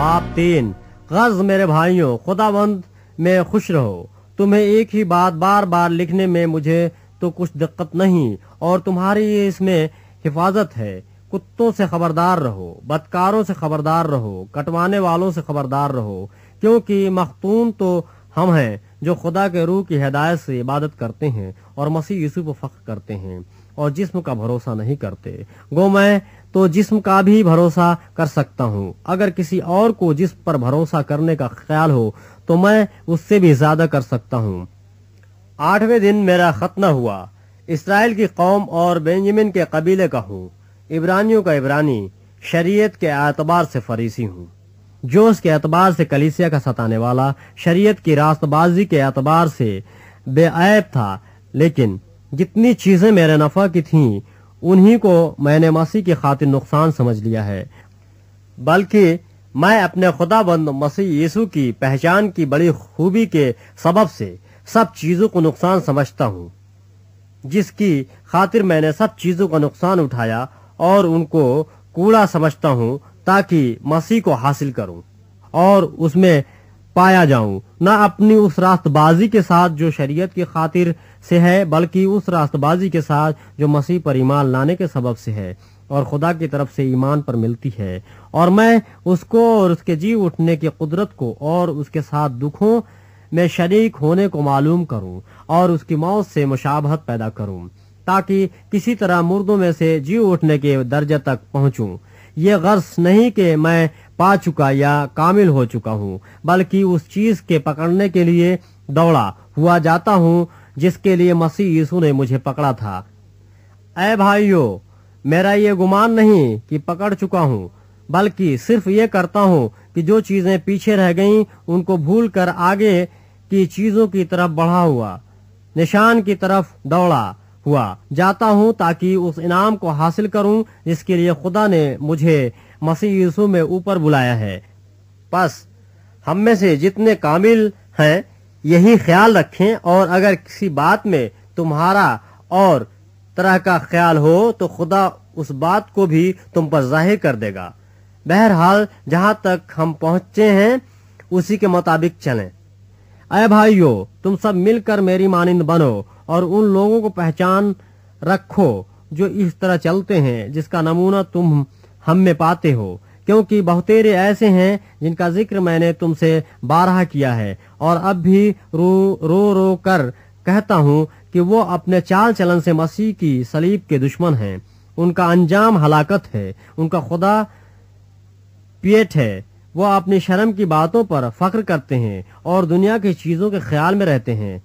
बाप तीन गर्ज मेरे भाइयों खुदाबंद में खुश रहो तुम्हें एक ही बात बार बार लिखने में मुझे तो कुछ दिक्कत नहीं और तुम्हारी इसमें हिफाजत है कुत्तों से खबरदार रहो बदकारों से खबरदार रहो कटवाने वालों से खबरदार रहो क्योंकि मखतून तो हम हैं जो खुदा के रूह की हदायत से इबादत करते हैं और मसीह यूसुफ फख्र करते हैं और जिस्म का भरोसा नहीं करते गो मैं तो जिस्म का भी भरोसा कर सकता हूँ अगर किसी और को जिस्म पर भरोसा करने का ख्याल हो तो मैं उससे भी ज्यादा कर सकता हूँ आठवें दिन मेरा खतना हुआ इसराइल की कौम और बेंजामिन के कबीले का हूँ इब्रानियों का इब्रानी शरीयत के एतबार से फरीसी हूँ जोश के एतबार से कलीसिया का सताने वाला शरीयत की रास्तबाजी के एतबार से बेअब था लेकिन जितनी चीजें मेरे नफा की थीं उन्हीं को मैंने मसीह की खातिर नुकसान समझ लिया है बल्कि मैं अपने खुदाबंद मसीह यीशु की पहचान की बड़ी खूबी के सबब से सब चीजों को नुकसान समझता हूँ जिसकी खातिर मैंने सब चीजों का नुकसान उठाया और उनको कूड़ा समझता हूँ ताकि मसीह को हासिल करूँ और उसमें पाया जाऊं ना अपनी उस रास्तबाजी के साथ जो शरीयत की खातिर से है बल्कि उस रास्तबाजी के साथ जो मसीह पर ईमान लाने के सबब से है और खुदा की तरफ से ईमान पर मिलती है और मैं उसको और उसके जीव उठने की कुदरत को और उसके साथ दुखों में शरीक होने को मालूम करूं और उसकी मौत से मुशाबहत पैदा करूं ताकि किसी तरह मुर्दों में से जीव उठने के दर्जे तक पहुंचूं ये गर्ज नहीं कि मैं पा चुका या कामिल हो चुका हूँ बल्कि उस चीज के पकड़ने के लिए दौड़ा हुआ जाता हूँ जिसके लिए मसीह यीशु ने मुझे पकड़ा था ऐ भाइयों मेरा ये गुमान नहीं कि पकड़ चुका हूँ बल्कि सिर्फ ये करता हूँ कि जो चीजें पीछे रह गईं उनको भूल कर आगे की चीजों की तरफ बढ़ा हुआ निशान की तरफ दौड़ा हुआ जाता हूँ ताकि उस इनाम को हासिल करूँ जिसके लिए खुदा ने मुझे मसीह यीशु में ऊपर बुलाया है बस हम में से जितने कामिल हैं यही ख्याल रखें और अगर किसी बात में तुम्हारा और तरह का ख्याल हो तो खुदा उस बात को भी तुम पर जाहिर कर देगा बहरहाल जहां तक हम पहुंचे हैं उसी के मुताबिक चलें अय भाइयों तुम सब मिलकर मेरी मानिंद बनो और उन लोगों को पहचान रखो जो इस तरह चलते हैं जिसका नमूना तुम हम में पाते हो क्योंकि बहुतेरे ऐसे हैं जिनका जिक्र मैंने तुमसे बारहा किया है और अब भी रो रो रो कर कहता हूँ कि वो अपने चाल चलन से मसीह की सलीब के दुश्मन हैं उनका अंजाम हलाकत है उनका खुदा पेट है वो अपनी शर्म की बातों पर फख्र करते हैं और दुनिया की चीजों के ख्याल में रहते हैं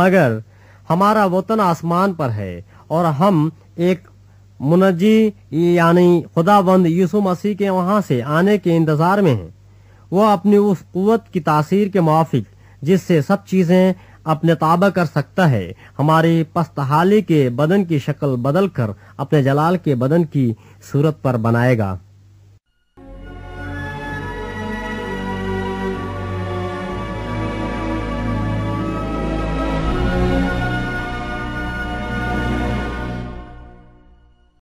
मगर हमारा वतन आसमान पर है और हम एक मुनजी यानी खुदाबंद यूसु मसीह के वहाँ से आने के इंतज़ार में हैं वह अपनी उस कुत की तासीर के मुआफिक जिससे सब चीज़ें अपने ताबा कर सकता है हमारी पस्तहाली के बदन की शक्ल बदल कर अपने जलाल के बदन की सूरत पर बनाएगा